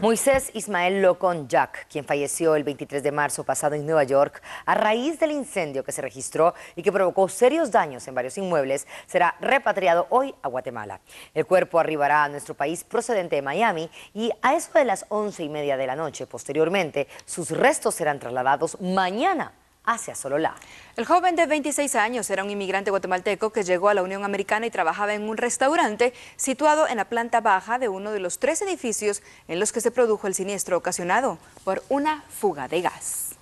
Moisés Ismael Locón Jack, quien falleció el 23 de marzo pasado en Nueva York a raíz del incendio que se registró y que provocó serios daños en varios inmuebles, será repatriado hoy a Guatemala. El cuerpo arribará a nuestro país procedente de Miami y a eso de las once y media de la noche. Posteriormente, sus restos serán trasladados mañana hacia El joven de 26 años era un inmigrante guatemalteco que llegó a la Unión Americana y trabajaba en un restaurante situado en la planta baja de uno de los tres edificios en los que se produjo el siniestro ocasionado por una fuga de gas.